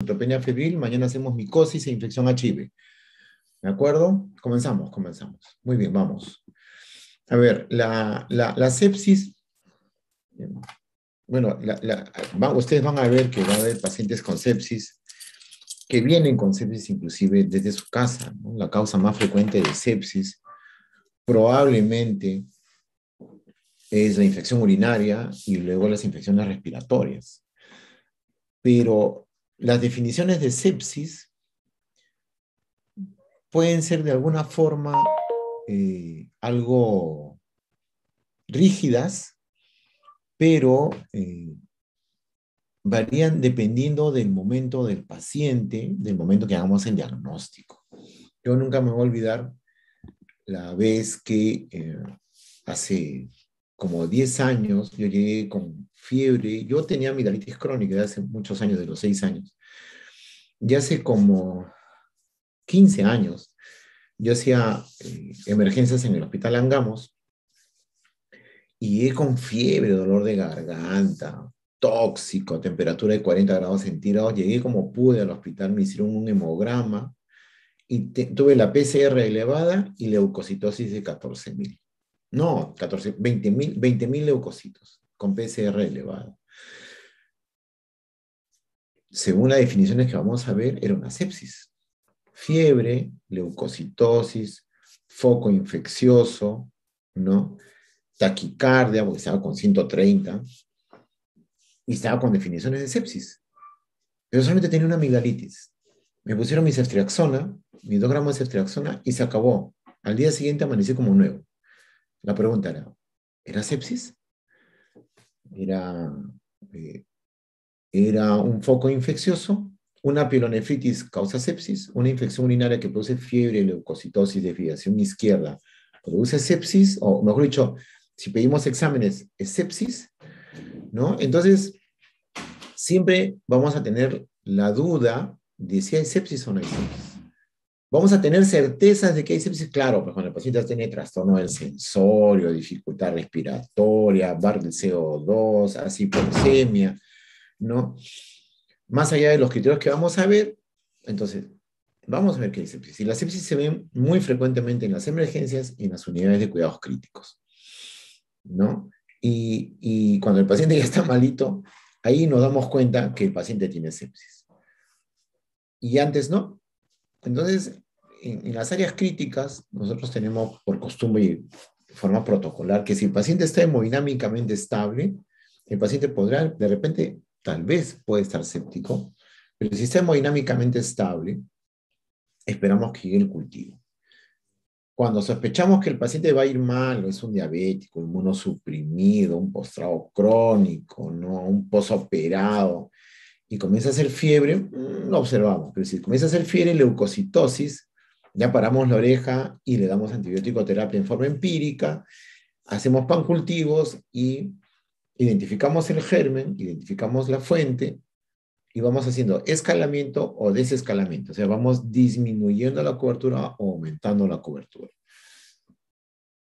neutropenia febril, mañana hacemos micosis e infección HIV. ¿De acuerdo? Comenzamos, comenzamos. Muy bien, vamos. A ver, la, sepsis, bueno, ustedes van a ver que va a haber pacientes con sepsis que vienen con sepsis inclusive desde su casa. La causa más frecuente de sepsis probablemente es la infección urinaria y luego las infecciones respiratorias. Pero las definiciones de sepsis pueden ser de alguna forma eh, algo rígidas, pero eh, varían dependiendo del momento del paciente, del momento que hagamos el diagnóstico. Yo nunca me voy a olvidar la vez que eh, hace como 10 años, yo llegué con fiebre, yo tenía amigdalitis crónica de hace muchos años, de los 6 años. Y hace como 15 años, yo hacía eh, emergencias en el hospital Angamos y llegué con fiebre, dolor de garganta, tóxico, temperatura de 40 grados centígrados. Llegué como pude al hospital, me hicieron un hemograma y tuve la PCR elevada y leucocitosis de 14.000. No, 14, 20 mil leucocitos con PCR elevado. Según las definiciones que vamos a ver, era una sepsis. Fiebre, leucocitosis, foco infeccioso, ¿no? Taquicardia, porque estaba con 130, y estaba con definiciones de sepsis. Yo solamente tenía una amigdalitis. Me pusieron mi ceftriaxona, mis dos gramos de ceftriaxona, y se acabó. Al día siguiente amanecí como nuevo. La pregunta era, ¿era sepsis? Eh, ¿Era, un foco infeccioso? ¿Una pielonefritis causa sepsis? ¿Una infección urinaria que produce fiebre, leucocitosis, desviación izquierda produce sepsis? O mejor dicho, si pedimos exámenes, ¿es sepsis? ¿No? Entonces, siempre vamos a tener la duda de si hay sepsis o no hay sepsis vamos a tener certezas de que hay sepsis. Claro, pues cuando el paciente tiene trastorno del sensorio, dificultad respiratoria, bar del CO2, semia, ¿no? Más allá de los criterios que vamos a ver, entonces, vamos a ver que hay sepsis. Y la sepsis se ve muy frecuentemente en las emergencias y en las unidades de cuidados críticos, ¿no? Y, y cuando el paciente ya está malito, ahí nos damos cuenta que el paciente tiene sepsis. Y antes no, entonces, en, las áreas críticas, nosotros tenemos por costumbre y forma protocolar que si el paciente está hemodinámicamente estable, el paciente podrá, de repente, tal vez puede estar séptico, pero si está hemodinámicamente estable, esperamos que llegue el cultivo. Cuando sospechamos que el paciente va a ir mal, es un diabético, inmunosuprimido, un postrado crónico, ¿no? un posoperado, y comienza a hacer fiebre, mm, no observamos, pero si comienza a hacer fiebre, leucocitosis, ya paramos la oreja y le damos antibiótico terapia en forma empírica, hacemos pan y identificamos el germen, identificamos la fuente y vamos haciendo escalamiento o desescalamiento, o sea, vamos disminuyendo la cobertura o aumentando la cobertura.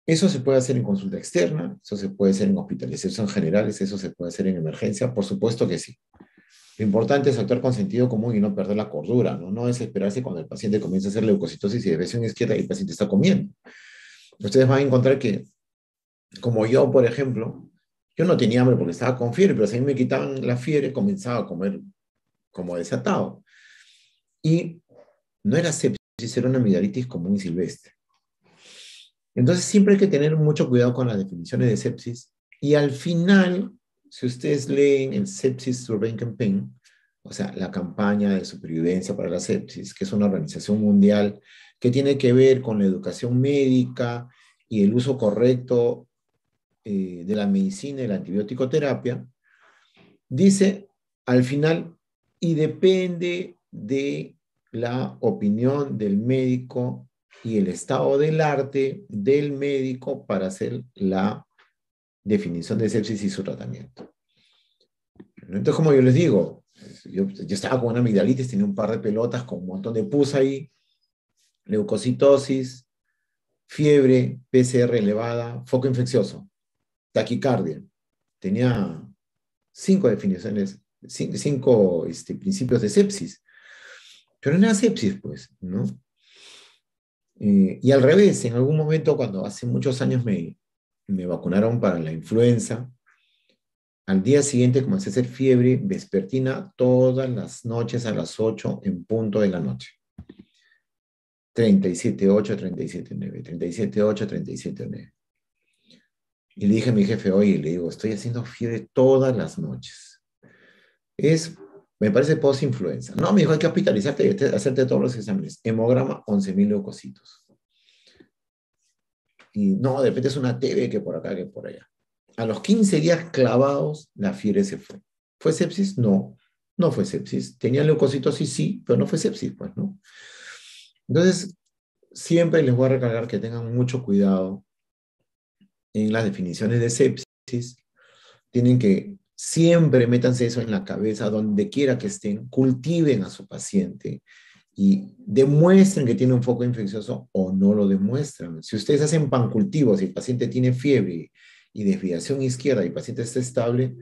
Eso se puede hacer en consulta externa, eso se puede hacer en hospitalización general, eso se puede hacer en emergencia, por supuesto que sí. Lo importante es actuar con sentido común y no perder la cordura, ¿no? No es esperarse cuando el paciente comienza a hacer leucocitosis y depresión izquierda y el paciente está comiendo. Ustedes van a encontrar que, como yo, por ejemplo, yo no tenía hambre porque estaba con fiebre, pero si a mí me quitaban la fiebre, comenzaba a comer como desatado. Y no era sepsis, era una amigdalitis común y silvestre. Entonces siempre hay que tener mucho cuidado con las definiciones de sepsis. Y al final, si ustedes leen el Sepsis Survey Campaign, o sea, la campaña de supervivencia para la sepsis, que es una organización mundial que tiene que ver con la educación médica y el uso correcto eh, de la medicina y la antibiótico-terapia, dice al final, y depende de la opinión del médico y el estado del arte del médico para hacer la definición de sepsis y su tratamiento. Entonces, como yo les digo, yo, estaba con una amigdalitis, tenía un par de pelotas con un montón de pus ahí, leucocitosis, fiebre, PCR elevada, foco infeccioso, taquicardia. Tenía cinco definiciones, cinco, este, principios de sepsis. Pero no era sepsis, pues, ¿no? Eh, y al revés, en algún momento, cuando hace muchos años me, me vacunaron para la influenza. Al día siguiente comencé a hacer fiebre vespertina todas las noches a las 8 en punto de la noche. 37, 8, 37, 9. Y le dije a mi jefe, oye, le digo, estoy haciendo fiebre todas las noches. Es, me parece post-influenza. No, me dijo, hay que hospitalizarte y hacerte todos los exámenes. Hemograma, 11.000 leucocitos y no, de repente es una TV que por acá, que por allá. A los 15 días clavados, la fiebre se fue. ¿Fue sepsis? No, no fue sepsis. Tenía leucocitosis, sí, pero no fue sepsis, pues, ¿no? Entonces, siempre les voy a recalcar que tengan mucho cuidado en las definiciones de sepsis. Tienen que siempre métanse eso en la cabeza, donde quiera que estén, cultiven a su paciente y demuestren que tiene un foco infeccioso o no lo demuestran. Si ustedes hacen pancultivos y el paciente tiene fiebre y desviación izquierda y el paciente está estable,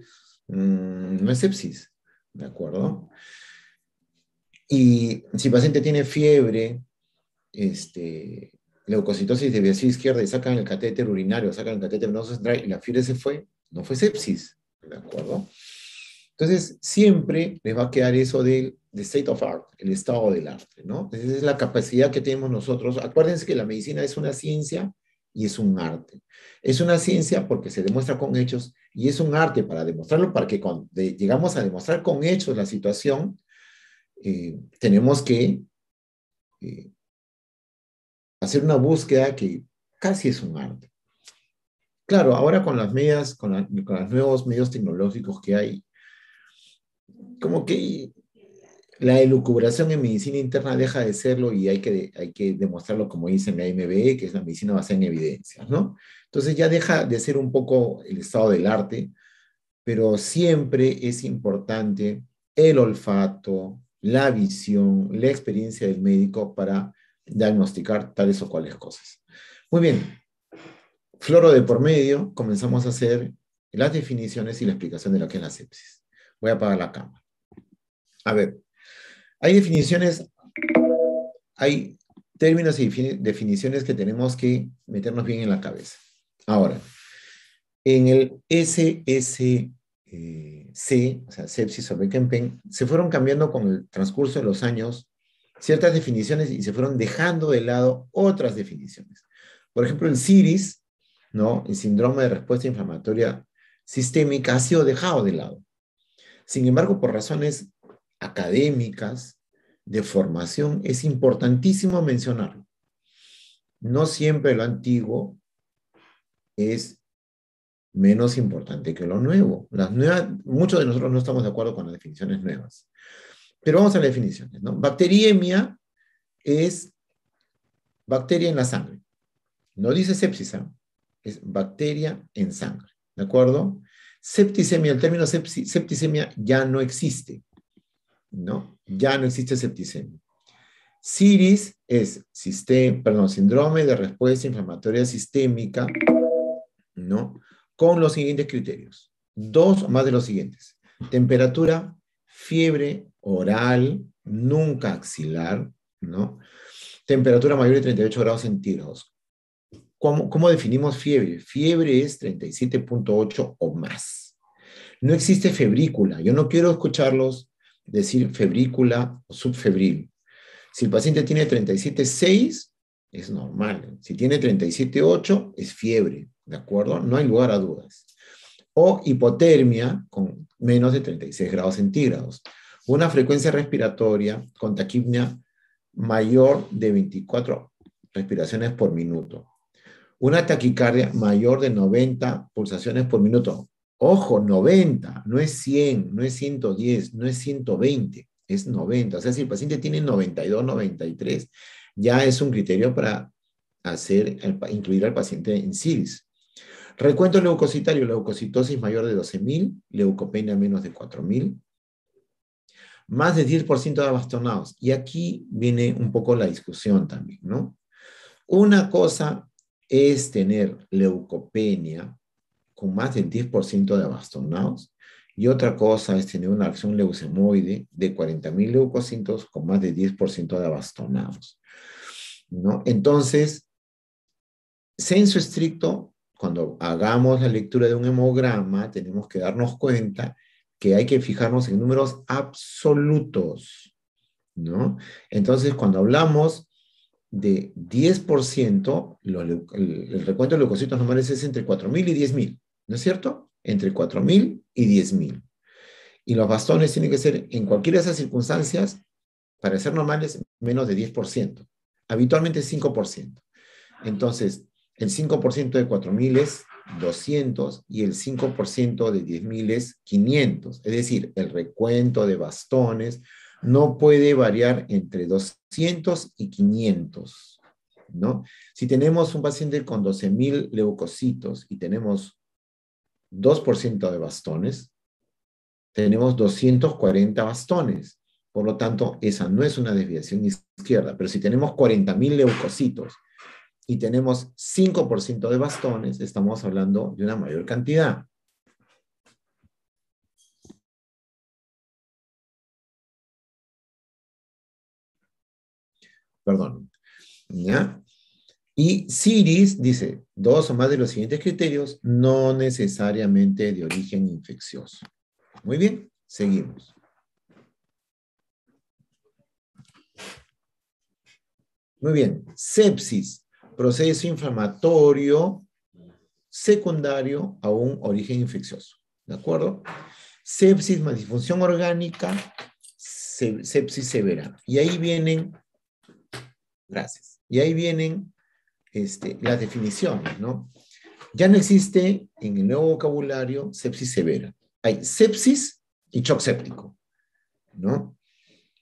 mm, no es sepsis, ¿de acuerdo? Y si el paciente tiene fiebre, este, leucocitosis, desviación izquierda y sacan el catéter urinario, sacan el catéter venoso central y la fiebre se fue, no fue sepsis, ¿de acuerdo? Entonces, siempre les va a quedar eso del state of art, el estado del arte, ¿no? Esa es la capacidad que tenemos nosotros. Acuérdense que la medicina es una ciencia y es un arte. Es una ciencia porque se demuestra con hechos y es un arte para demostrarlo, para que cuando llegamos a demostrar con hechos la situación, eh, tenemos que eh, hacer una búsqueda que casi es un arte. Claro, ahora con las medias, con los nuevos medios tecnológicos que hay, como que la elucubración en medicina interna deja de serlo y hay que, hay que demostrarlo como dice en la MBE, que es la medicina basada en evidencias, ¿no? Entonces ya deja de ser un poco el estado del arte, pero siempre es importante el olfato, la visión, la experiencia del médico para diagnosticar tales o cuales cosas. Muy bien, floro de por medio, comenzamos a hacer las definiciones y la explicación de lo que es la sepsis. Voy a apagar la cámara. A ver, hay definiciones, hay términos y definiciones que tenemos que meternos bien en la cabeza. Ahora, en el SSC, o sea, sepsis sobre Kempen, se fueron cambiando con el transcurso de los años ciertas definiciones y se fueron dejando de lado otras definiciones. Por ejemplo, el CIRIS, ¿no? el síndrome de respuesta inflamatoria sistémica, ha sido dejado de lado. Sin embargo, por razones académicas de formación, es importantísimo mencionarlo. No siempre lo antiguo es menos importante que lo nuevo. Las nuevas, muchos de nosotros no estamos de acuerdo con las definiciones nuevas. Pero vamos a las definiciones. ¿no? Bacteriemia es bacteria en la sangre. No dice sepsis, es bacteria en sangre. ¿De acuerdo? Septicemia, el término septicemia ya no existe. ¿no? Ya no existe septicemia. Ciris es síndrome de respuesta inflamatoria sistémica, ¿no? Con los siguientes criterios. Dos o más de los siguientes. Temperatura, fiebre oral, nunca axilar, ¿no? Temperatura mayor de 38 grados centígrados. ¿Cómo, cómo definimos fiebre? Fiebre es 37.8 o más. No existe febrícula. Yo no quiero escucharlos decir febrícula o subfebril. Si el paciente tiene 37,6, es normal. Si tiene 37,8, es fiebre, ¿de acuerdo? No hay lugar a dudas. O hipotermia con menos de 36 grados centígrados. Una frecuencia respiratoria con taquipnia mayor de 24 respiraciones por minuto. Una taquicardia mayor de 90 pulsaciones por minuto. Ojo, 90, no es 100, no es 110, no es 120, es 90. O sea, si el paciente tiene 92, 93, ya es un criterio para hacer, incluir al paciente en CIRIS. Recuento leucocitario, leucocitosis mayor de 12.000, leucopenia menos de 4.000, más de 10% de abastonados. Y aquí viene un poco la discusión también, ¿no? Una cosa es tener leucopenia con más del 10% de abastonados. Y otra cosa es tener una acción leucemoide de 40.000 leucocitos con más de 10% de abastonados. ¿no? Entonces, censo estricto, cuando hagamos la lectura de un hemograma, tenemos que darnos cuenta que hay que fijarnos en números absolutos, ¿no? Entonces, cuando hablamos de 10%, el, el, recuento de leucocitos normales es entre 4.000 y 10.000. ¿no es cierto? Entre 4.000 y 10.000. Y los bastones tienen que ser, en cualquiera de esas circunstancias, para ser normales, menos de 10%. Habitualmente 5%. Entonces, el 5% de 4.000 es 200 y el 5% de 10.000 es 500. Es decir, el recuento de bastones no puede variar entre 200 y 500. ¿no? Si tenemos un paciente con 12.000 leucocitos y tenemos 2% de bastones, tenemos 240 bastones. Por lo tanto, esa no es una desviación izquierda. Pero si tenemos 40.000 leucocitos y tenemos 5% de bastones, estamos hablando de una mayor cantidad. Perdón. ¿Ya? Y CIRIS dice, dos o más de los siguientes criterios, no necesariamente de origen infeccioso. Muy bien, seguimos. Muy bien, sepsis, proceso inflamatorio secundario a un origen infeccioso. ¿De acuerdo? Sepsis más disfunción orgánica, sepsis severa. Y ahí vienen, gracias, y ahí vienen este, las definiciones, ¿no? Ya no existe en el nuevo vocabulario sepsis severa. Hay sepsis y shock séptico, ¿no?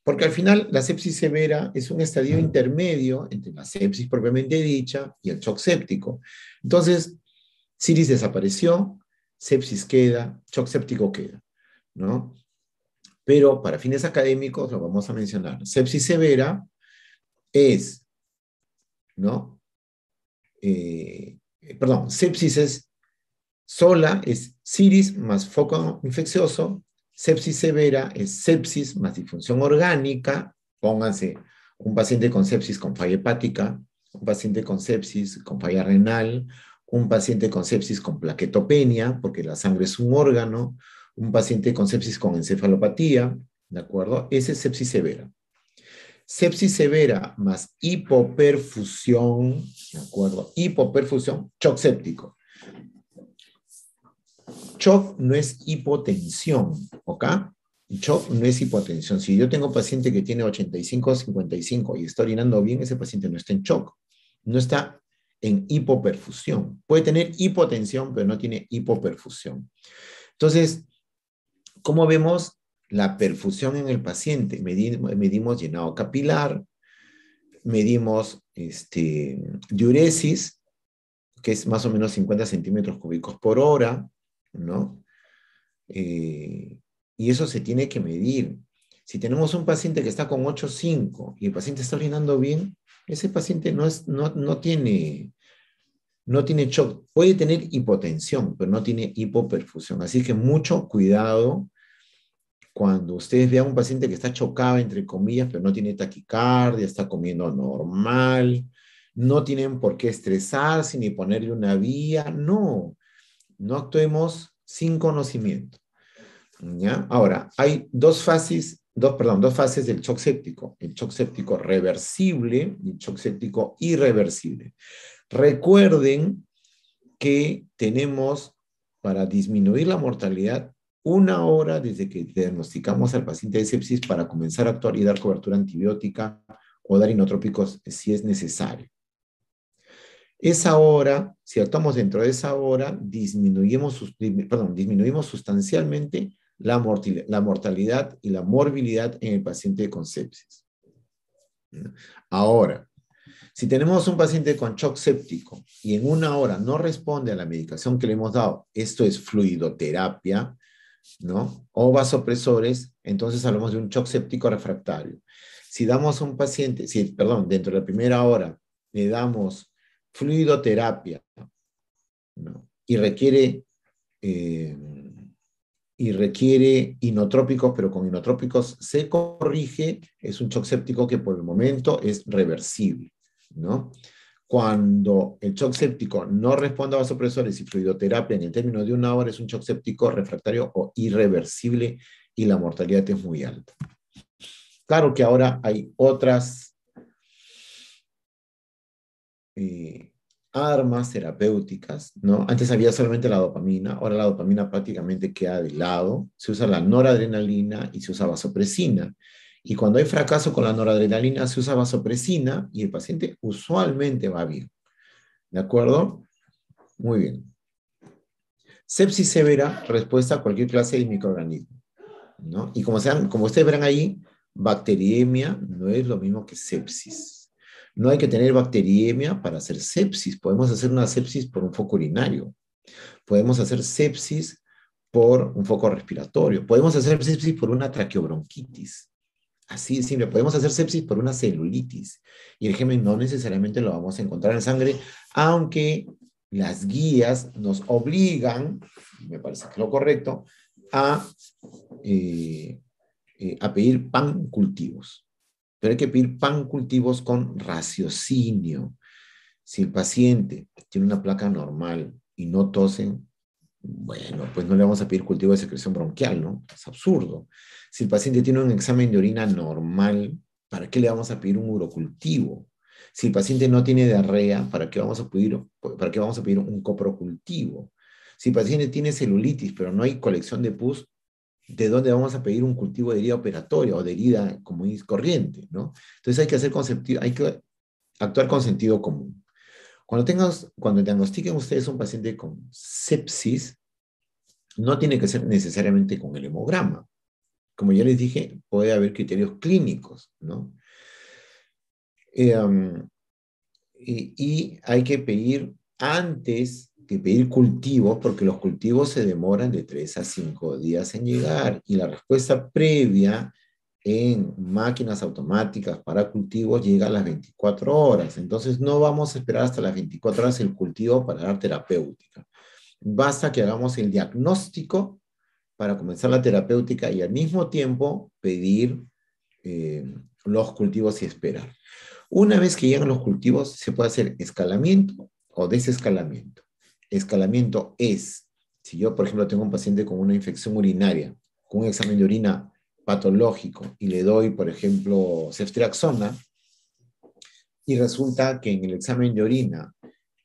Porque al final la sepsis severa es un estadio intermedio entre la sepsis propiamente dicha y el shock séptico. Entonces, siris desapareció, sepsis queda, shock séptico queda, ¿no? Pero para fines académicos lo vamos a mencionar. Sepsis severa es, ¿no? Eh, perdón, sepsis es sola, es ciris más foco infeccioso, sepsis severa es sepsis más disfunción orgánica, pónganse un paciente con sepsis con falla hepática, un paciente con sepsis con falla renal, un paciente con sepsis con plaquetopenia, porque la sangre es un órgano, un paciente con sepsis con encefalopatía, ¿de acuerdo? Ese es sepsis severa sepsis severa más hipoperfusión, ¿de acuerdo? Hipoperfusión, shock séptico. Shock no es hipotensión, ¿ok? Shock no es hipotensión. Si yo tengo paciente que tiene 85, 55 y está orinando bien, ese paciente no está en shock, no está en hipoperfusión. Puede tener hipotensión, pero no tiene hipoperfusión. Entonces, ¿cómo vemos, la perfusión en el paciente. Medimos, llenado capilar, medimos este, diuresis, que es más o menos 50 centímetros cúbicos por hora, ¿no? Eh, y eso se tiene que medir. Si tenemos un paciente que está con 8.5 y el paciente está llenando bien, ese paciente no, es, no, tiene, no tiene shock. Puede tener hipotensión, pero no tiene hipoperfusión. Así que mucho cuidado cuando ustedes vean un paciente que está chocado, entre comillas, pero no tiene taquicardia, está comiendo normal, no tienen por qué estresarse ni ponerle una vía, no, no actuemos sin conocimiento. Ahora, hay dos fases, dos, perdón, dos fases del shock séptico, el shock séptico reversible y el shock séptico irreversible. Recuerden que tenemos para disminuir la mortalidad una hora desde que diagnosticamos al paciente de sepsis para comenzar a actuar y dar cobertura antibiótica o dar inotrópicos si es necesario. Esa hora, si actuamos dentro de esa hora, disminuimos, disminuimos sustancialmente la, la mortalidad y la morbilidad en el paciente con sepsis. Ahora, si tenemos un paciente con shock séptico y en una hora no responde a la medicación que le hemos dado, esto es fluidoterapia, ¿no? O vasopresores, entonces hablamos de un shock séptico refractario. Si damos a un paciente, si, perdón, dentro de la primera hora le damos fluidoterapia y requiere eh, y requiere inotrópicos, pero con inotrópicos se corrige, es un shock séptico que por el momento es reversible, ¿no? cuando el shock séptico no responde a vasopresores y fluidoterapia en el término de una hora, es un shock séptico refractario o irreversible y la mortalidad es muy alta. Claro que ahora hay otras eh, armas terapéuticas, ¿no? Antes había solamente la dopamina, ahora la dopamina prácticamente queda de lado, se usa la noradrenalina y se usa vasopresina. Y cuando hay fracaso con la noradrenalina, se usa vasopresina y el paciente usualmente va bien. ¿De acuerdo? Muy bien. Sepsis severa, respuesta a cualquier clase de microorganismo. ¿no? Y como, como ustedes verán ahí, bacteriemia no es lo mismo que sepsis. No hay que tener bacteriemia para hacer sepsis. Podemos hacer una sepsis por un foco urinario. Podemos hacer sepsis por un foco respiratorio. Podemos hacer sepsis por una traqueobronquitis. Así de simple. Podemos hacer sepsis por una celulitis y el género no necesariamente lo vamos a encontrar en sangre, aunque las guías nos obligan, me parece que es lo correcto, a, eh, eh, a pedir pan cultivos. Pero hay que pedir pan cultivos con raciocinio. Si el paciente tiene una placa normal y no tosen, bueno, pues no le vamos a pedir cultivo de secreción bronquial, ¿no? Es absurdo. Si el paciente tiene un examen de orina normal, ¿para qué le vamos a pedir un urocultivo? Si el paciente no tiene diarrea, ¿para qué vamos a pedir, para qué vamos a pedir un coprocultivo? Si el paciente tiene celulitis, pero no hay colección de pus, ¿de dónde vamos a pedir un cultivo de herida operatoria o de herida común corriente? ¿no? Entonces hay que, hacer hay que actuar con sentido común. Cuando, cuando diagnostiquen ustedes un paciente con sepsis, no tiene que ser necesariamente con el hemograma. Como ya les dije, puede haber criterios clínicos, ¿no? Em, y, hay que pedir antes que pedir cultivos, porque los cultivos se demoran de tres a cinco días en llegar y la respuesta previa en máquinas automáticas para cultivos llega a las 24 horas. Entonces no vamos a esperar hasta las 24 horas el cultivo para dar terapéutica. Basta que hagamos el diagnóstico para comenzar la terapéutica y al mismo tiempo pedir eh, los cultivos y esperar. Una vez que llegan los cultivos, se puede hacer escalamiento o desescalamiento. Escalamiento es, si yo, por ejemplo, tengo un paciente con una infección urinaria, con un examen de orina patológico y le doy, por ejemplo, ceftriaxona, y resulta que en el examen de orina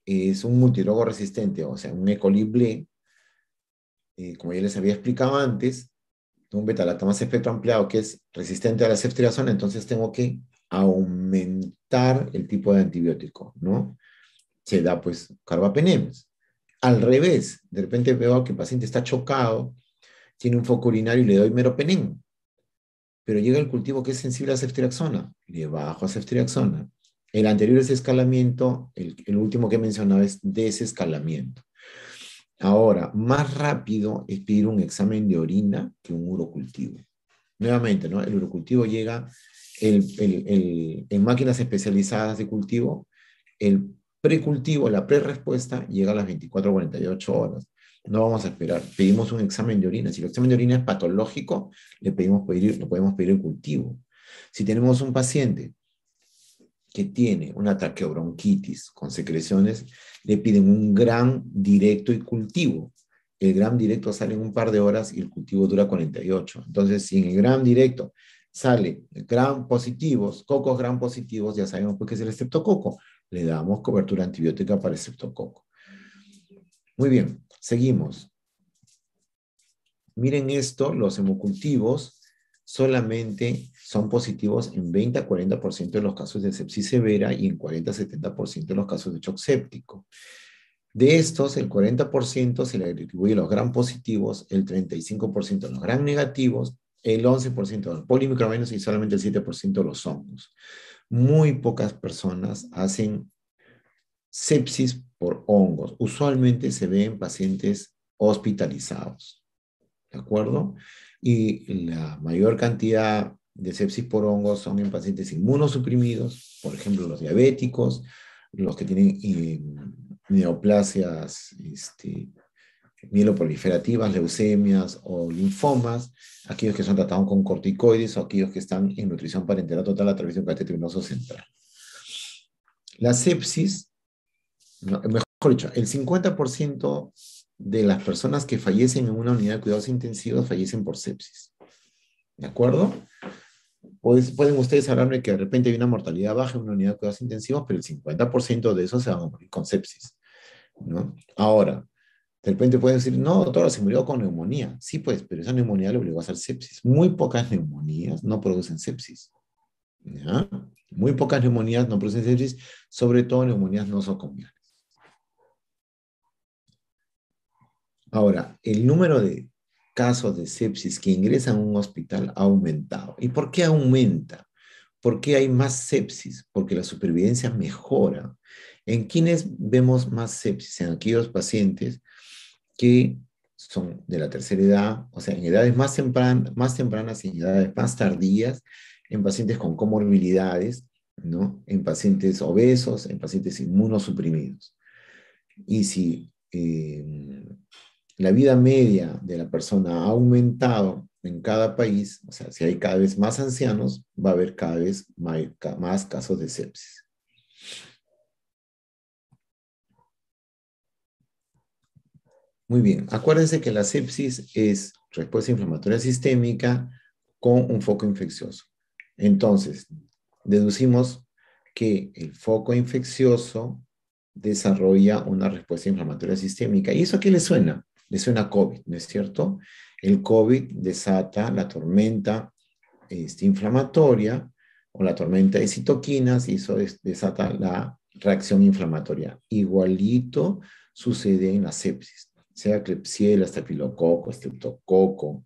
es un multirogo resistente, o sea, un E. coli eh, como ya les había explicado antes, un beta más espectro ampliado que es resistente a la ceftriaxona, entonces tengo que aumentar el tipo de antibiótico, ¿no? Se da pues carbapenems. Al revés, de repente veo que el paciente está chocado, tiene un foco urinario y le doy meropenem pero llega el cultivo que es sensible a ceftriaxona, debajo bajo a ceftriaxona. El anterior es escalamiento, el, último que mencionaba es desescalamiento. Ahora, más rápido es pedir un examen de orina que un urocultivo. Nuevamente, ¿no? El urocultivo llega en máquinas especializadas de cultivo, el precultivo, la prerespuesta llega a las 24 48 horas. No vamos a esperar. Pedimos un examen de orina. Si el examen de orina es patológico, le pedimos pedir, podemos pedir el cultivo. Si tenemos un paciente que tiene un ataque bronquitis con secreciones, le piden un gran directo y cultivo. El gram directo sale en un par de horas y el cultivo dura 48. Entonces, si en el gram directo sale gram positivos, cocos gram positivos, ya sabemos por qué es el estreptococo. Le damos cobertura antibiótica para el estreptococo. Muy bien. Seguimos. Miren esto, los hemocultivos solamente son positivos en 20 40% de los casos de sepsis severa y en 40 70% de los casos de shock séptico. De estos, el 40% se le atribuye a los gran positivos, el 35% a los gran negativos, el 11% a los polimicrobianos y solamente el 7% a los hongos. Muy pocas personas hacen sepsis por hongos. Usualmente se ve en pacientes hospitalizados. ¿De acuerdo? Y la mayor cantidad de sepsis por hongos son en pacientes inmunosuprimidos, por ejemplo, los diabéticos, los que tienen eh, neoplasias este, mieloproliferativas, leucemias o linfomas, aquellos que son tratados con corticoides o aquellos que están en nutrición parenteral total a través de un venoso central. La sepsis mejor dicho, el 50% de las personas que fallecen en una unidad de cuidados intensivos fallecen por sepsis. ¿De acuerdo? Pues, pueden ustedes hablarme que de repente hay una mortalidad baja en una unidad de cuidados intensivos, pero el 50% de esos se van a morir con sepsis. Ahora, de repente pueden decir, no, doctor, se murió con neumonía. Sí, pues, pero esa neumonía le obligó a hacer sepsis. Muy pocas neumonías no producen sepsis. Muy pocas neumonías no producen sepsis, sobre todo neumonías no nosocomiales. Ahora, el número de casos de sepsis que ingresan a un hospital ha aumentado. ¿Y por qué aumenta? ¿Por qué hay más sepsis? Porque la supervivencia mejora. ¿En quiénes vemos más sepsis? En aquellos pacientes que son de la tercera edad, o sea, en edades más, tempranas y en edades más tardías, en pacientes con comorbilidades, ¿no? en pacientes obesos, en pacientes inmunosuprimidos. Y si eh, la vida media de la persona ha aumentado en cada país, o sea, si hay cada vez más ancianos, va a haber cada vez más casos de sepsis. Muy bien, acuérdense que la sepsis es respuesta inflamatoria sistémica con un foco infeccioso. Entonces, deducimos que el foco infeccioso desarrolla una respuesta inflamatoria sistémica. ¿Y eso a qué le suena? es una COVID, ¿no es cierto? El COVID desata la tormenta este, inflamatoria o la tormenta de citoquinas y eso desata la reacción inflamatoria. Igualito sucede en la sepsis, sea Klebsiella, estafilococo, estreptococo,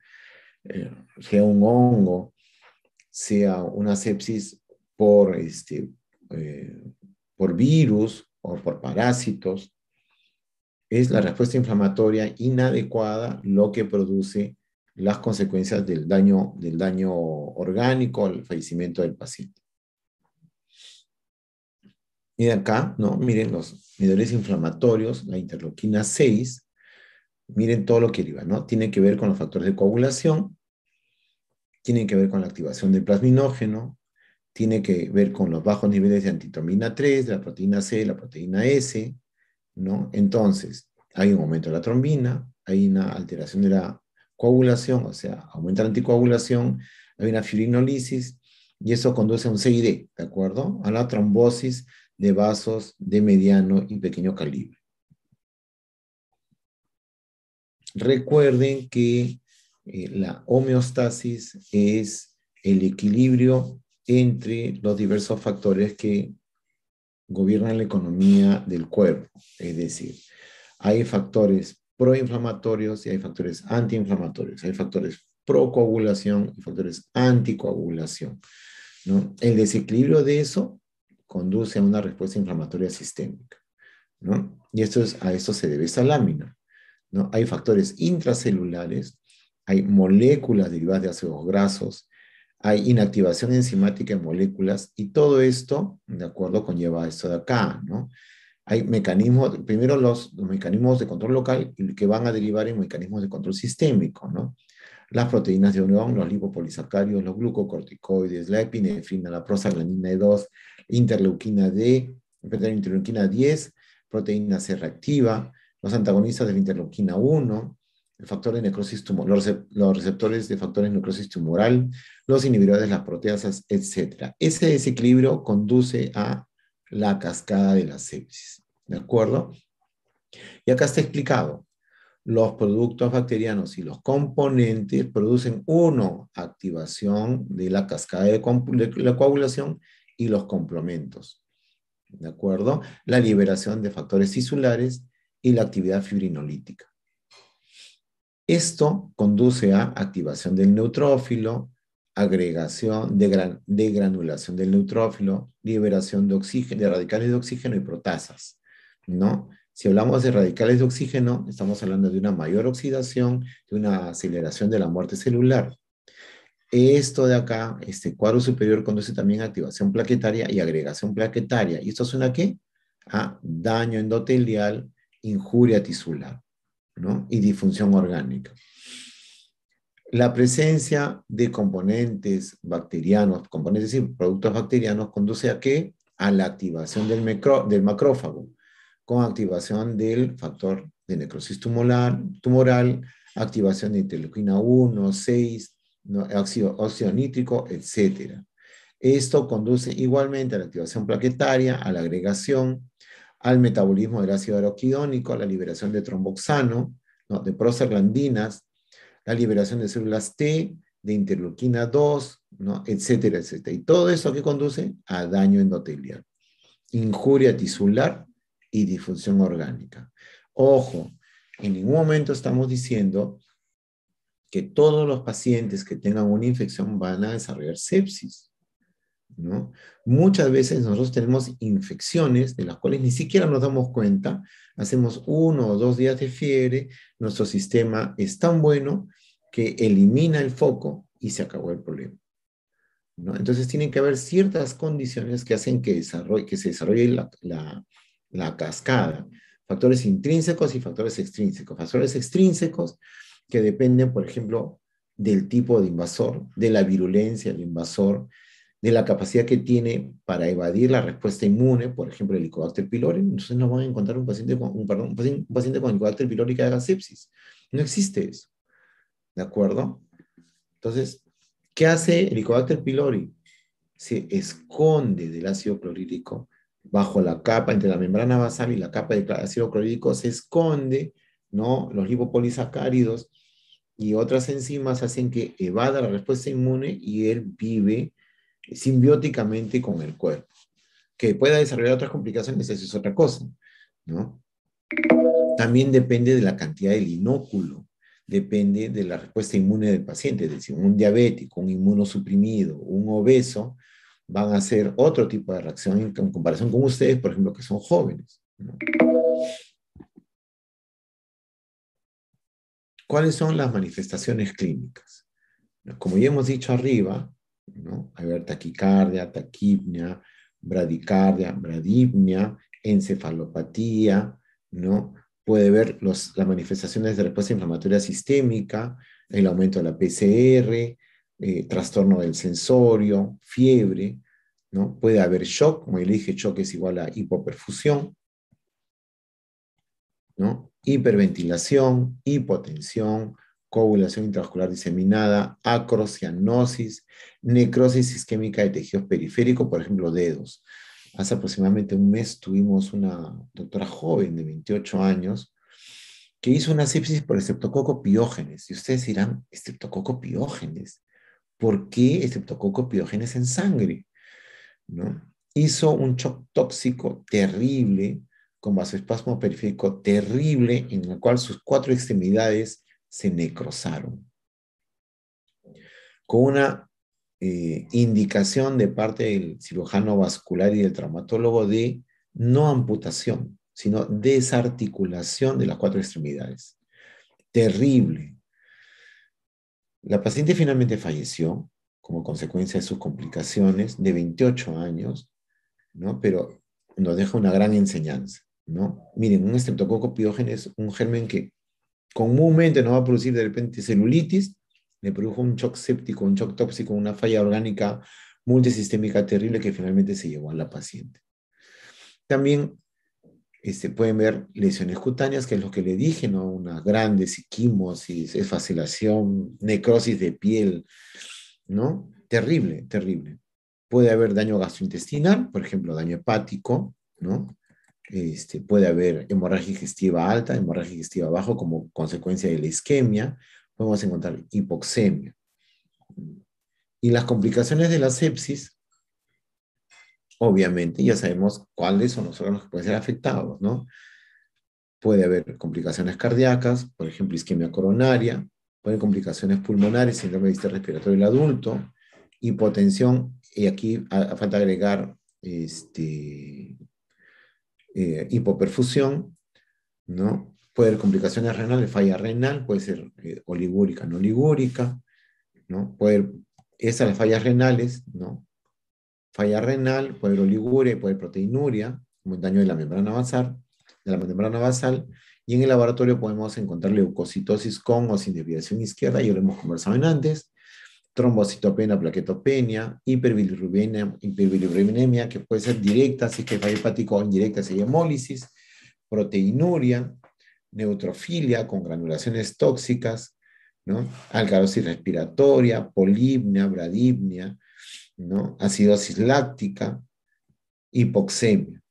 eh, sea un hongo, sea una sepsis por, este, eh, por virus o por parásitos, es la respuesta inflamatoria inadecuada lo que produce las consecuencias del daño, del daño orgánico al fallecimiento del paciente. Miren acá, ¿no? miren los niveles inflamatorios, la interloquina 6, miren todo lo que deriva, ¿no? Tiene que ver con los factores de coagulación, tiene que ver con la activación del plasminógeno, tiene que ver con los bajos niveles de antitomina 3, de la proteína C, de la proteína S, entonces, hay un aumento de la trombina, hay una alteración de la coagulación, o sea, aumenta la anticoagulación, hay una fibrinolisis y eso conduce a un CID, ¿de acuerdo? A la trombosis de vasos de mediano y pequeño calibre. Recuerden que eh, la homeostasis es el equilibrio entre los diversos factores que gobiernan la economía del cuerpo, es decir, hay factores proinflamatorios y hay factores antiinflamatorios, hay factores procoagulación y factores anticoagulación. El desequilibrio de eso conduce a una respuesta inflamatoria sistémica. Y esto a esto se debe esa lámina. Hay factores intracelulares, hay moléculas derivadas de ácidos grasos, hay inactivación enzimática en moléculas y todo esto, de acuerdo, conlleva esto de acá, ¿no? Hay mecanismos, primero los, mecanismos de control local que van a derivar en mecanismos de control sistémico, ¿no? Las proteínas de unión, los lipopolisacarios, los glucocorticoides, la epinefrina, la prostaglandina E2, interleuquina D, interleuquina 10, proteína C reactiva, los antagonistas de la interleuquina 1, el necrosis los, receptores de factores de necrosis tumoral, los inhibidores de las proteasas, etc. Ese desequilibrio conduce a la cascada de la sepsis. ¿De acuerdo? Y acá está explicado. Los productos bacterianos y los componentes producen, uno, activación de la cascada de, la coagulación y los complementos. ¿De acuerdo? La liberación de factores tisulares y la actividad fibrinolítica. Esto conduce a activación del neutrófilo, agregación, de granulación del neutrófilo, liberación de, oxígeno, de radicales de oxígeno y protasas, ¿no? Si hablamos de radicales de oxígeno, estamos hablando de una mayor oxidación, de una aceleración de la muerte celular. Esto de acá, este cuadro superior, conduce también a activación plaquetaria y agregación plaquetaria. ¿Y esto suena a qué? A daño endotelial, injuria tisular y disfunción orgánica. La presencia de componentes bacterianos, componentes y productos bacterianos, conduce a qué? A la activación del, micro, del macrófago, con activación del factor de necrosis tumoral, tumoral activación de interleucina 1, 6, óxido nítrico, etc. Esto conduce igualmente a la activación plaquetaria, a la agregación, al metabolismo del ácido aroquidónico, a la liberación de tromboxano, de prostaglandinas, la liberación de células T, de interleuquina 2, etcétera, etcétera. Y todo eso que conduce a daño endotelial, injuria tisular y disfunción orgánica. Ojo, en ningún momento estamos diciendo que todos los pacientes que tengan una infección van a desarrollar sepsis. Muchas veces nosotros tenemos infecciones de las cuales ni siquiera nos damos cuenta, hacemos uno o dos días de fiebre, nuestro sistema es tan bueno que elimina el foco y se acabó el problema. Entonces tienen que haber ciertas condiciones que hacen que, se desarrolle la, la cascada. Factores intrínsecos y factores extrínsecos. Factores extrínsecos que dependen, por ejemplo, del tipo de invasor, de la virulencia del invasor, de la capacidad que tiene para evadir la respuesta inmune, por ejemplo, el Helicobacter pylori, entonces no van a encontrar un paciente con, un, con Helicobacter pylori que haga sepsis. No existe eso. ¿De acuerdo? Entonces, ¿qué hace el Helicobacter pylori? Se esconde del ácido clorhídrico bajo la capa, entre la membrana basal y la capa de ácido clorhídrico, se esconde, ¿no? Los lipopolisacáridos y otras enzimas hacen que evada la respuesta inmune y él vive simbióticamente con el cuerpo. Que pueda desarrollar otras complicaciones, eso es otra cosa, ¿no? También depende de la cantidad del inóculo, depende de la respuesta inmune del paciente, es decir, un diabético, un inmunosuprimido, un obeso, van a hacer otro tipo de reacción en, comparación con ustedes, por ejemplo, que son jóvenes. ¿Cuáles son las manifestaciones clínicas? Como ya hemos dicho arriba, ¿no? Hay ver taquicardia, taquipnia, bradicardia, bradipnia, encefalopatía, ¿no? Puede ver las manifestaciones de respuesta inflamatoria sistémica, el aumento de la PCR, eh, trastorno del sensorio, fiebre, ¿no? Puede haber shock, como le dije, shock es igual a hipoperfusión, Hiperventilación, hipotensión, coagulación intravascular diseminada, acrocianosis, necrosis isquémica de tejidos periféricos, por ejemplo, dedos. Hace aproximadamente un mes tuvimos una doctora joven de 28 años que hizo una sepsis por estreptococo piógenes. Y ustedes dirán, estreptococo piógenes. ¿Por qué estreptococo piógenes en sangre? ¿No? Hizo un shock tóxico terrible con vasoespasmo periférico terrible en el cual sus cuatro extremidades se necrosaron. Con una eh, indicación de parte del cirujano vascular y del traumatólogo de no amputación, sino desarticulación de las cuatro extremidades. Terrible. La paciente finalmente falleció como consecuencia de sus complicaciones de 28 años, ¿no? Pero nos deja una gran enseñanza, ¿no? Miren, un estreptococo es un germen que comúnmente nos va a producir de repente celulitis, le produjo un shock séptico, un shock tóxico, una falla orgánica multisistémica terrible que finalmente se llevó a la paciente. También este, pueden ver lesiones cutáneas, que es lo que le dije, ¿no? Una grande psiquimosis, esfacilación, necrosis de piel, ¿no? Terrible, terrible. Puede haber daño gastrointestinal, por ejemplo, daño hepático, ¿no? Este, puede haber hemorragia digestiva alta, hemorragia digestiva baja como consecuencia de la isquemia, podemos encontrar hipoxemia. Y las complicaciones de la sepsis, obviamente ya sabemos cuáles son los órganos que pueden ser afectados, ¿no? Puede haber complicaciones cardíacas, por ejemplo, isquemia coronaria, puede haber complicaciones pulmonares, síndrome de respiratorio del adulto, hipotensión, y aquí falta agregar este, eh, hipoperfusión, ¿no? Puede haber complicaciones renales, falla renal, puede ser eh, oligúrica, no oligúrica, ¿no? Puede haber, esas las fallas renales, ¿no? Falla renal, puede haber oliguria, puede haber proteinuria, como el daño de la membrana basal, de la membrana basal, y en el laboratorio podemos encontrar leucocitosis con o sin desviación izquierda, ya lo hemos conversado en antes, trombocitopenia, plaquetopenia, hiperbilirrubinemia, hiperbilirrubinemia, que puede ser directa, si es que es hepático o indirecta, sería hemólisis, proteinuria, neutrofilia con granulaciones tóxicas, ¿no? alcalosis respiratoria, polipnia, bradipnia, ¿no? acidosis láctica, hipoxemia.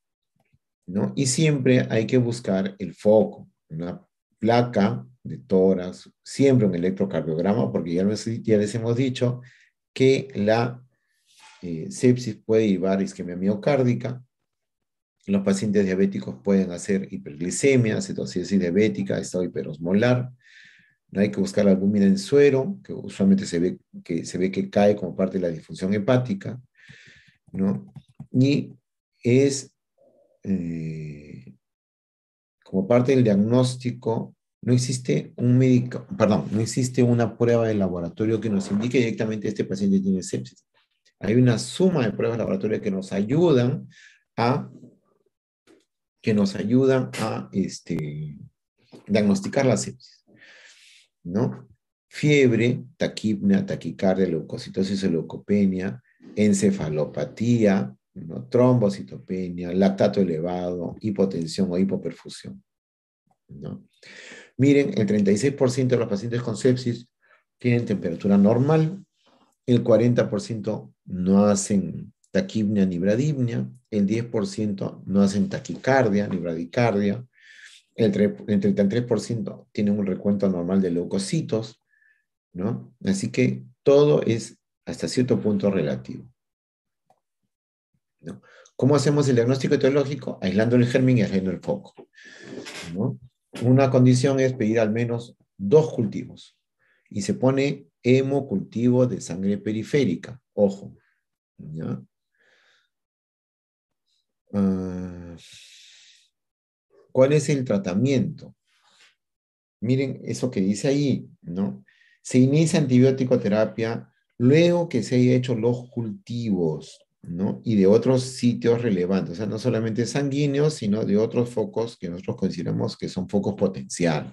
¿no? Y siempre hay que buscar el foco, una placa de tórax, siempre un electrocardiograma, porque ya les, hemos dicho que la eh, sepsis puede llevar isquemia miocárdica. Los pacientes diabéticos pueden hacer hiperglicemia, cetosis diabética, estado hiperosmolar. ¿No? Hay que buscar la albúmina en suero, que usualmente se ve que, se ve que cae como parte de la disfunción hepática. ¿no? Y es eh, como parte del diagnóstico no existe un médico, perdón, no existe una prueba de laboratorio que nos indique directamente este paciente tiene sepsis. Hay una suma de pruebas de laboratorio que nos ayudan a que nos ayudan a este, diagnosticar la sepsis. ¿No? Fiebre, taquipnea, taquicardia, leucocitosis leucopenia, encefalopatía, trombocitopenia, lactato elevado, hipotensión o hipoperfusión. ¿No? Miren, el 36% de los pacientes con sepsis tienen temperatura normal, el 40% no hacen taquipnea ni bradipnea, el 10% no hacen taquicardia ni bradicardia, el, 33% tienen un recuento normal de leucocitos, ¿no? Así que todo es hasta cierto punto relativo. ¿Cómo hacemos el diagnóstico etiológico? Aislando el germen y aislando el foco. ¿no? una condición es pedir al menos dos cultivos y se pone hemocultivo de sangre periférica, ojo. Ah, ¿Cuál es el tratamiento? Miren eso que dice ahí, ¿no? Se inicia antibiótico terapia luego que se hayan hecho los cultivos y de otros sitios relevantes, o sea, no solamente sanguíneos, sino de otros focos que nosotros consideramos que son focos potenciales.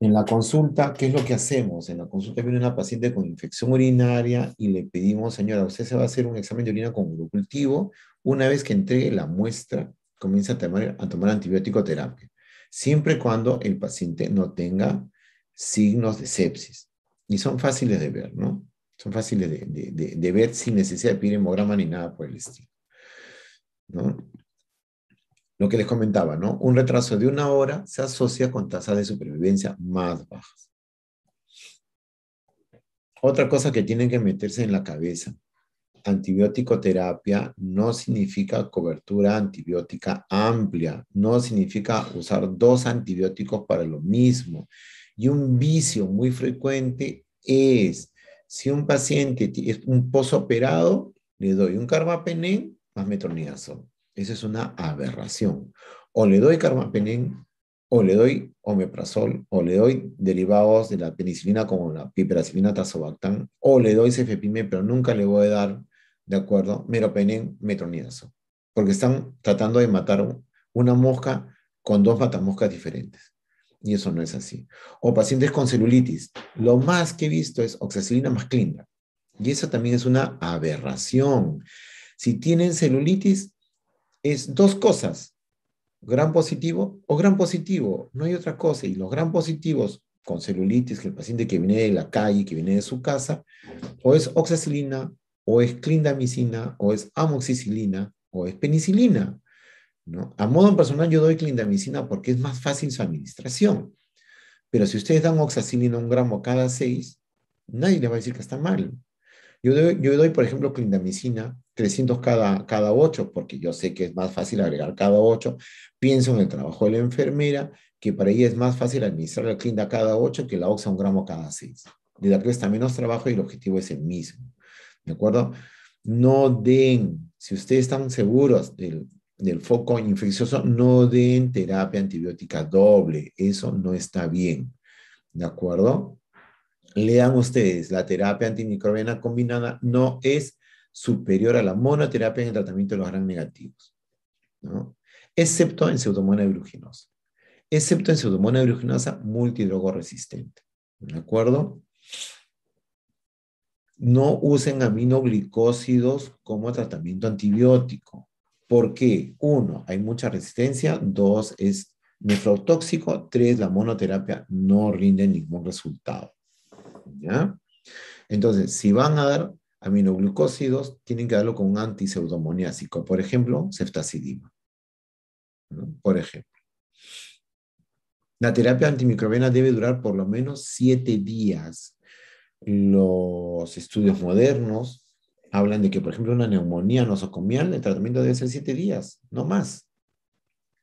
En la consulta, ¿qué es lo que hacemos? En la consulta viene una paciente con infección urinaria y le pedimos, señora, usted se va a hacer un examen de orina con urocultivo. Una vez que entregue la muestra, comienza a tomar, a tomar antibiótico terapia, siempre cuando el paciente no tenga signos de sepsis. Y son fáciles de ver, ¿no? Son fáciles de, ver sin necesidad de pedir ni nada por el estilo. ¿no? Lo que les comentaba, ¿no? Un retraso de una hora se asocia con tasas de supervivencia más bajas. Otra cosa que tienen que meterse en la cabeza. Antibiótico terapia no significa cobertura antibiótica amplia, no significa usar dos antibióticos para lo mismo. Y un vicio muy frecuente es si un paciente es un pozo operado, le doy un carbapenem más metronidazol. Esa es una aberración. O le doy carbapenem, o le doy omeprazol, o le doy derivados de la penicilina como la piperacilina tazobactam, o le doy cefepime, pero nunca le voy a dar, de acuerdo, meropenem, metronidazol. Porque están tratando de matar una mosca con dos matamoscas diferentes y eso no es así. O pacientes con celulitis, lo más que he visto es oxacilina más clinda. Y esa también es una aberración. Si tienen celulitis, es dos cosas, gran positivo o gran positivo, no hay otra cosa. Y los gran positivos con celulitis, que el paciente que viene de la calle, que viene de su casa, o es oxacilina, o es clindamicina, o es amoxicilina, o es penicilina. A modo personal yo doy clindamicina porque es más fácil su administración. Pero si ustedes dan oxacilina un gramo cada seis, nadie le va a decir que está mal. Yo doy, yo doy por ejemplo, clindamicina 300 cada, cada porque yo sé que es más fácil agregar cada ocho. Pienso en el trabajo de la enfermera, que para ella es más fácil administrar la clinda cada ocho que la oxa un gramo cada seis de que está menos trabajo y el objetivo es el mismo. ¿De acuerdo? No den, si ustedes están seguros del, del foco infeccioso, no den terapia antibiótica doble. Eso no está bien. ¿De acuerdo? Lean ustedes, la terapia antimicrobiana combinada no es superior a la monoterapia en el tratamiento de los gran negativos, excepto en pseudomonas aeruginosa, excepto en pseudomonas aeruginosa multidrogo resistente. ¿De acuerdo? No usen aminoglicósidos como tratamiento antibiótico. Porque, uno, hay mucha resistencia, dos, es nefrotóxico, tres, la monoterapia no rinde ningún resultado. Entonces, si van a dar aminoglucósidos, tienen que darlo con un antiseudomoniásico, por ejemplo, ceftacidima. Por ejemplo. La terapia antimicrobiana debe durar por lo menos siete días. Los estudios modernos hablan de que, por ejemplo, una neumonía nosocomial, el tratamiento debe ser siete días, no más.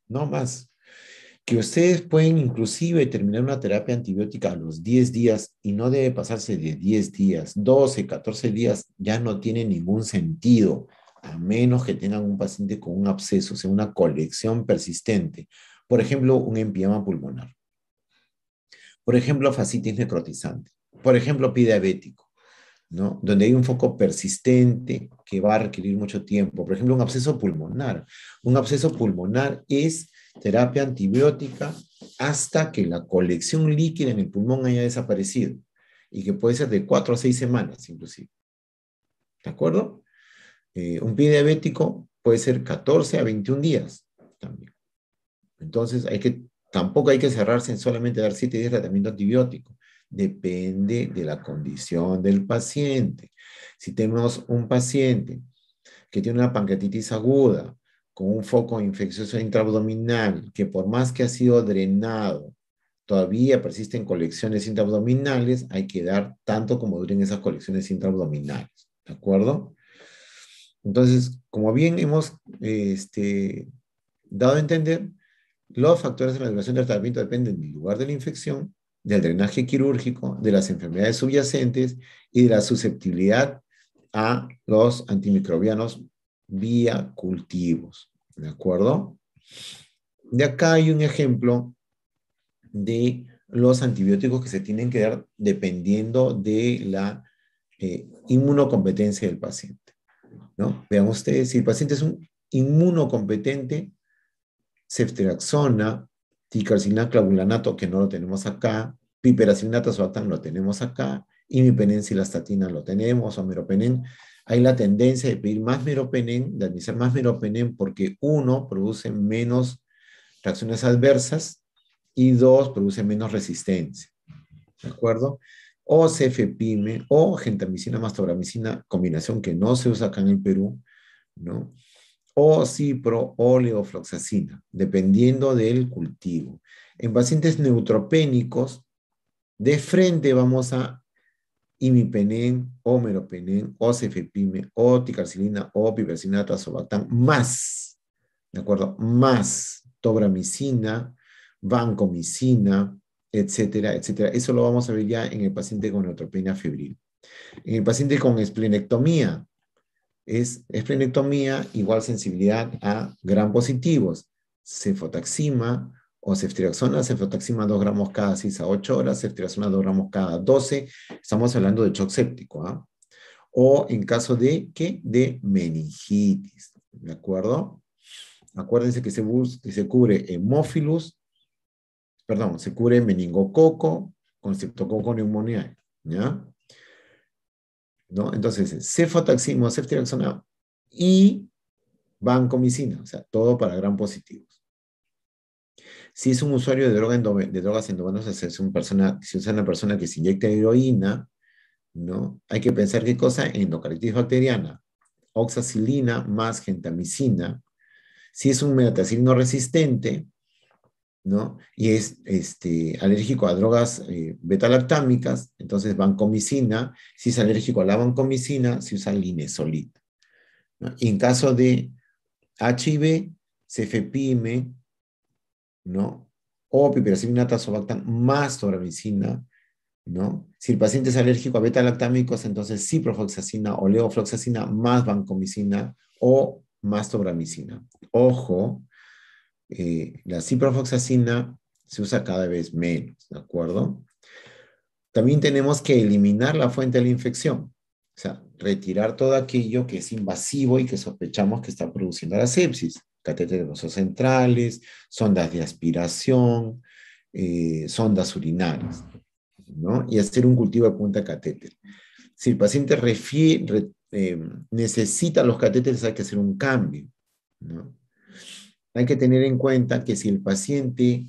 No más. Que ustedes pueden inclusive terminar una terapia antibiótica a los 10 días y no debe pasarse de 10 días, 12, 14 días, ya no tiene ningún sentido, a menos que tengan un paciente con un absceso, o sea, una colección persistente. Por ejemplo, un empiema pulmonar. Por ejemplo, fascitis necrotizante. Por ejemplo, diabético donde hay un foco persistente que va a requerir mucho tiempo. Por ejemplo, un absceso pulmonar. Un absceso pulmonar es terapia antibiótica hasta que la colección líquida en el pulmón haya desaparecido y que puede ser de cuatro a seis semanas inclusive. ¿De acuerdo? Eh, un pie diabético puede ser 14 a 21 días también. Entonces, hay que, tampoco hay que cerrarse en solamente dar 7 días de tratamiento antibiótico depende de la condición del paciente. Si tenemos un paciente que tiene una pancreatitis aguda con un foco infeccioso intraabdominal que por más que ha sido drenado, todavía persisten colecciones intraabdominales, hay que dar tanto como duren esas colecciones intraabdominales. ¿De acuerdo? Entonces, como bien hemos este, dado a entender, los factores de la duración del tratamiento dependen del lugar de la infección, del drenaje quirúrgico, de las enfermedades subyacentes y de la susceptibilidad a los antimicrobianos vía cultivos. ¿De acuerdo? De acá hay un ejemplo de los antibióticos que se tienen que dar dependiendo de la eh, inmunocompetencia del paciente. ¿no? Vean ustedes, si el paciente es un inmunocompetente, ceftriaxona ticarcina clavulanato, que no lo tenemos acá, piperacilinata, lo tenemos acá, y silastatina, lo tenemos, o meropenén. Hay la tendencia de pedir más meropenen, de administrar más meropenen, porque uno, produce menos reacciones adversas, y dos, produce menos resistencia. ¿De acuerdo? O cefepime, o gentamicina, mastogramicina, combinación que no se usa acá en el Perú, ¿no? o cipro o dependiendo del cultivo. En pacientes neutropénicos, de frente vamos a imipenem, o meropenem, o cefepime o ticarcilina o piperacilina más, ¿de acuerdo? Más tobramicina, vancomicina, etcétera, etcétera. Eso lo vamos a ver ya en el paciente con neutropenia febril. En el paciente con esplenectomía, es esplenectomía igual sensibilidad a gran positivos, cefotaxima o ceftriaxona, cefotaxima 2 gramos cada 6 a 8 horas, ceftriaxona 2 gramos cada 12, estamos hablando de shock séptico, ¿ah? o en caso de, ¿qué? De meningitis, ¿de acuerdo? Acuérdense que se, se cubre hemófilus, perdón, se cubre meningococo, con ¿ya? ¿ya? Entonces, cefotaximo, ceftriaxona y vancomicina, o sea, todo para gran positivos. Si es un usuario de, droga de drogas endovenosas, si es una persona que se inyecta heroína, ¿no? Hay que pensar qué cosa, endocarditis bacteriana, oxacilina más gentamicina. Si es un metacilino resistente, y es este, alérgico a drogas eh, beta-lactámicas entonces vancomicina, si es alérgico a la vancomicina, se usa el ¿no? Y en caso de HIV, cefepime, ¿no? O piperacilina tazobactam más tobramicina Si el paciente es alérgico a beta-lactámicos, entonces ciprofloxacina o leofloxacina más vancomicina o más tobramicina. Ojo, eh, la ciprofloxacina se usa cada vez menos, ¿de acuerdo? También tenemos que eliminar la fuente de la infección, o sea, retirar todo aquello que es invasivo y que sospechamos que está produciendo la sepsis, catéteres centrales, sondas de aspiración, eh, sondas urinarias, ¿no? Y hacer un cultivo de punta catéter. Si el paciente refiere, eh, necesita los catéteres, hay que hacer un cambio, ¿no? hay que tener en cuenta que si el paciente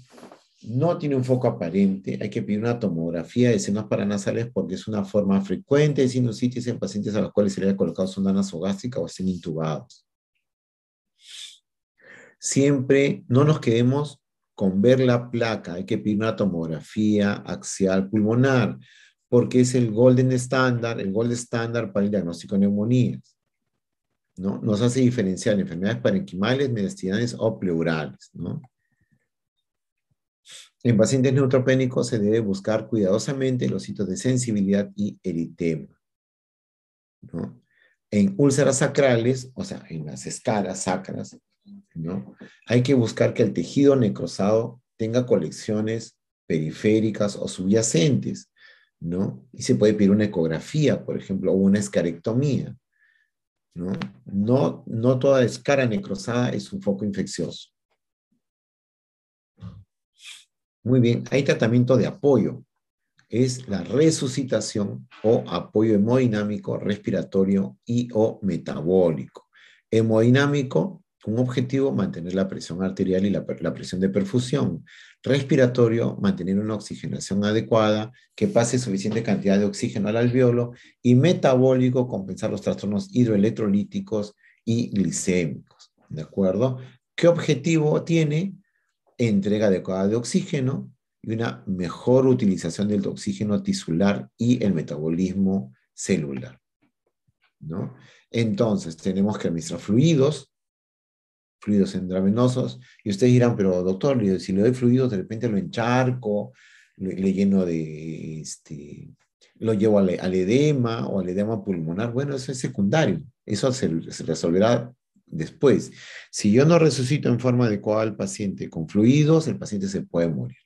no tiene un foco aparente, hay que pedir una tomografía de senos paranasales porque es una forma frecuente de sinusitis en pacientes a los cuales se le ha colocado sonda nasogástrica o estén intubados. Siempre no nos quedemos con ver la placa, hay que pedir una tomografía axial pulmonar porque es el golden standard, el gold standard para el diagnóstico de neumonías. ¿no? Nos hace diferenciar enfermedades parenquimales, mediastinales o pleurales, ¿no? En pacientes neutropénicos se debe buscar cuidadosamente los sitios de sensibilidad y eritema, En úlceras sacrales, o sea, en las escaras sacras, ¿no? Hay que buscar que el tejido necrosado tenga colecciones periféricas o subyacentes, ¿no? Y se puede pedir una ecografía, por ejemplo, o una escarectomía, ¿no? toda escara necrosada es un foco infeccioso. Muy bien, hay tratamiento de apoyo. Es la resucitación o apoyo hemodinámico, respiratorio y o metabólico. Hemodinámico un objetivo, mantener la presión arterial y la, presión de perfusión. Respiratorio, mantener una oxigenación adecuada, que pase suficiente cantidad de oxígeno al alveolo. Y metabólico, compensar los trastornos hidroelectrolíticos y glicémicos. ¿De acuerdo? ¿Qué objetivo tiene? Entrega adecuada de oxígeno y una mejor utilización del oxígeno tisular y el metabolismo celular. ¿no? Entonces, tenemos que administrar fluidos, fluidos endravenosos. Y ustedes dirán, pero doctor, si le doy fluidos, de repente lo encharco, le, lleno de, este, lo llevo al, edema o al edema pulmonar. Bueno, eso es secundario. Eso se, resolverá después. Si yo no resucito en forma adecuada al paciente con fluidos, el paciente se puede morir.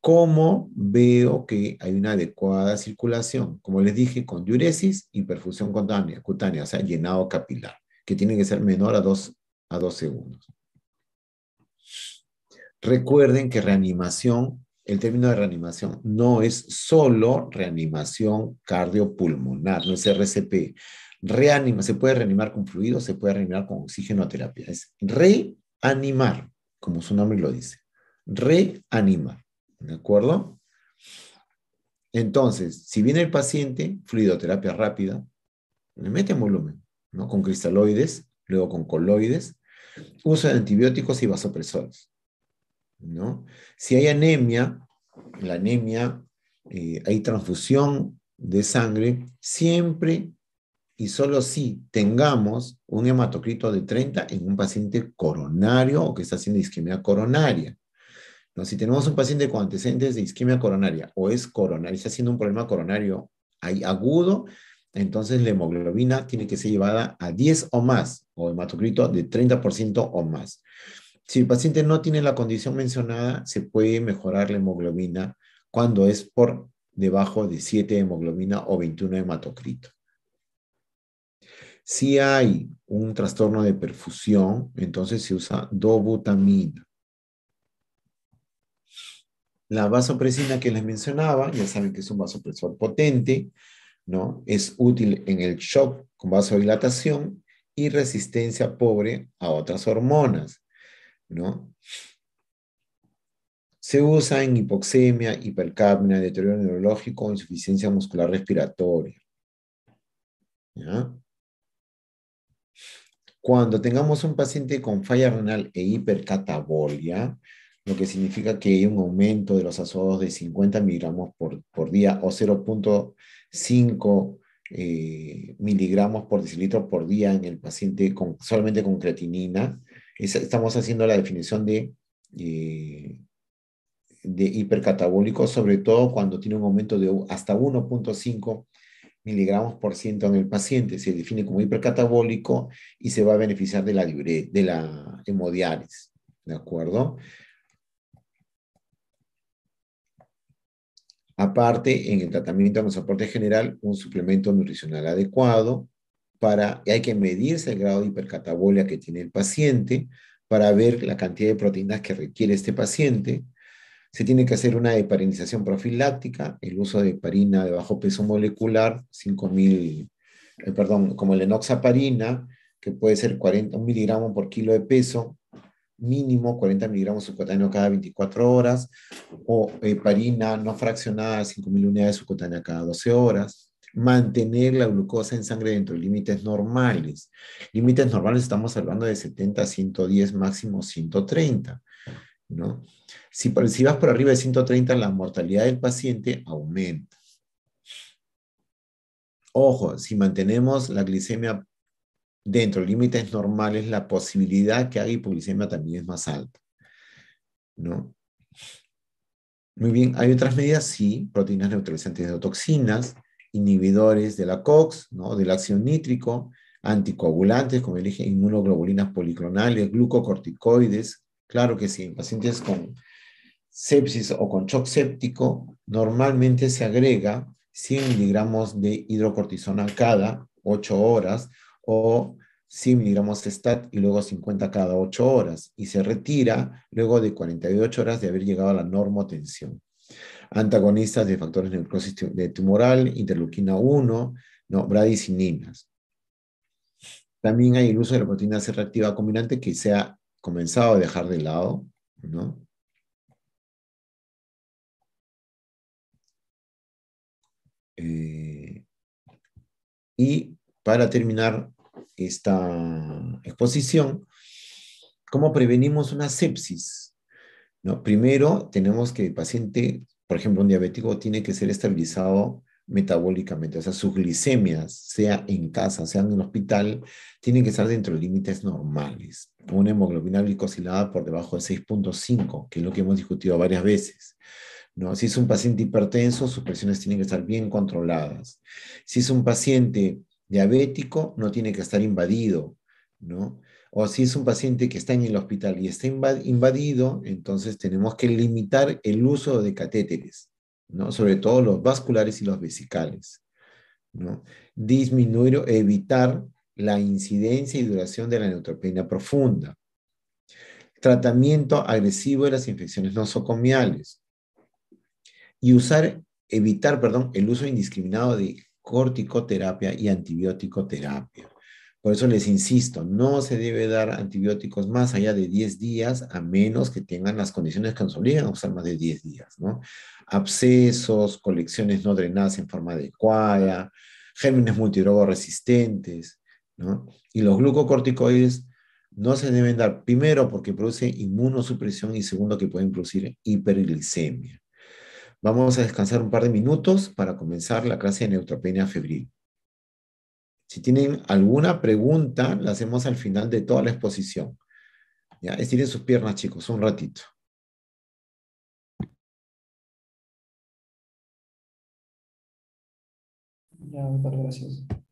¿Cómo veo que hay una adecuada circulación? Como les dije, con diuresis y perfusión cutánea, cutánea o sea, llenado capilar que tiene que ser menor a a dos segundos. Recuerden que reanimación, el término de reanimación no es solo reanimación cardiopulmonar, no es RCP. Reanima, se puede reanimar con fluidos, se puede reanimar con oxigenoterapia. Es reanimar, como su nombre lo dice. Reanimar. ¿De acuerdo? Entonces, si viene el paciente, fluidoterapia rápida, le meten volumen. ¿no? con cristaloides, luego con coloides, uso de antibióticos y vasopresores. Si hay anemia, la anemia, eh, hay transfusión de sangre, siempre y solo si tengamos un hematocrito de 30 en un paciente coronario o que está haciendo isquemia coronaria. Si tenemos un paciente con antecedentes de isquemia coronaria o es coronario, está haciendo un problema coronario agudo, entonces la hemoglobina tiene que ser llevada a 10 o más, o hematocrito de 30% o más. Si el paciente no tiene la condición mencionada, se puede mejorar la hemoglobina cuando es por debajo de 7 hemoglobina o 21 hematocrito. Si hay un trastorno de perfusión, entonces se usa dobutamina. La vasopresina que les mencionaba, ya saben que es un vasopresor potente, ¿no? Es útil en el shock con vasodilatación y resistencia pobre a otras hormonas, ¿no? Se usa en hipoxemia, hipercapnia, deterioro neurológico, insuficiencia muscular respiratoria. Cuando tengamos un paciente con falla renal e hipercatabolia, lo que significa que hay un aumento de los azodos de 50 miligramos por, por día o 0.5 eh, miligramos por decilitro por día en el paciente con, solamente con creatinina. estamos haciendo la definición de, eh, de hipercatabólico, sobre todo cuando tiene un aumento de hasta 1.5 miligramos por ciento en el paciente. Se define como hipercatabólico y se va a beneficiar de la, de la hemodiálisis. ¿De acuerdo? Aparte, en el tratamiento con soporte general, un suplemento nutricional adecuado para, hay que medirse el grado de hipercatabolia que tiene el paciente para ver la cantidad de proteínas que requiere este paciente. Se tiene que hacer una heparinización profiláctica, el uso de heparina de bajo peso molecular, 5000, eh, perdón, como el enoxaparina, que puede ser 40, miligramos por kilo de peso, mínimo 40 miligramos subcutáneo cada 24 horas, o heparina eh, no fraccionada, 5 mil unidades subcutáneas cada 12 horas, mantener la glucosa en sangre dentro de límites normales. Límites normales estamos hablando de 70 a 110, máximo 130, ¿no? Si, si vas por arriba de 130, la mortalidad del paciente aumenta. Ojo, si mantenemos la glicemia dentro de límites normales, la posibilidad que haga hipoglicemia también es más alta. ¿no? Muy bien, hay otras medidas, sí, proteínas neutralizantes de toxinas, inhibidores de la COX, ¿no? del ácido nítrico, anticoagulantes, como dije, inmunoglobulinas policlonales, glucocorticoides, claro que sí, en pacientes con sepsis o con shock séptico, normalmente se agrega 100 miligramos de hidrocortisona cada 8 horas o100 miligramos stat y luego 50 cada 8 horas y se retira luego de 48 horas de haber llegado a la normotensión. Antagonistas de factores de necrosis tumoral, interleuquina 1, no, bradicininas. También hay el uso de la proteína C reactiva combinante que se ha comenzado a dejar de lado, ¿no? Eh, y para terminar, esta exposición, ¿cómo prevenimos una sepsis? ¿No? Primero, tenemos que el paciente, por ejemplo, un diabético, tiene que ser estabilizado metabólicamente, o sea, sus glicemias, sea en casa, sea en el hospital, tienen que estar dentro de límites normales, una hemoglobina glicosilada por debajo de 6.5, que es lo que hemos discutido varias veces. ¿no? Si es un paciente hipertenso, sus presiones tienen que estar bien controladas. Si es un paciente diabético no tiene que estar invadido, ¿no? O si es un paciente que está en el hospital y está invadido, entonces tenemos que limitar el uso de catéteres, ¿no? Sobre todo los vasculares y los vesicales, ¿no? Disminuir o evitar la incidencia y duración de la neutropenia profunda. Tratamiento agresivo de las infecciones nosocomiales. Y usar, evitar, perdón, el uso indiscriminado de corticoterapia y antibiótico-terapia. Por eso les insisto, no se debe dar antibióticos más allá de 10 días, a menos que tengan las condiciones que nos obligan a usar más de 10 días, ¿no? Abscesos, colecciones no drenadas en forma adecuada, gérmenes multirobo ¿no? Y los glucocorticoides no se deben dar, primero, porque produce inmunosupresión y segundo, que pueden producir hiperglicemia. Vamos a descansar un par de minutos para comenzar la clase de neutropenia febril. Si tienen alguna pregunta, la hacemos al final de toda la exposición. Ya, estiren sus piernas, chicos, un ratito. Ya, muchas gracias.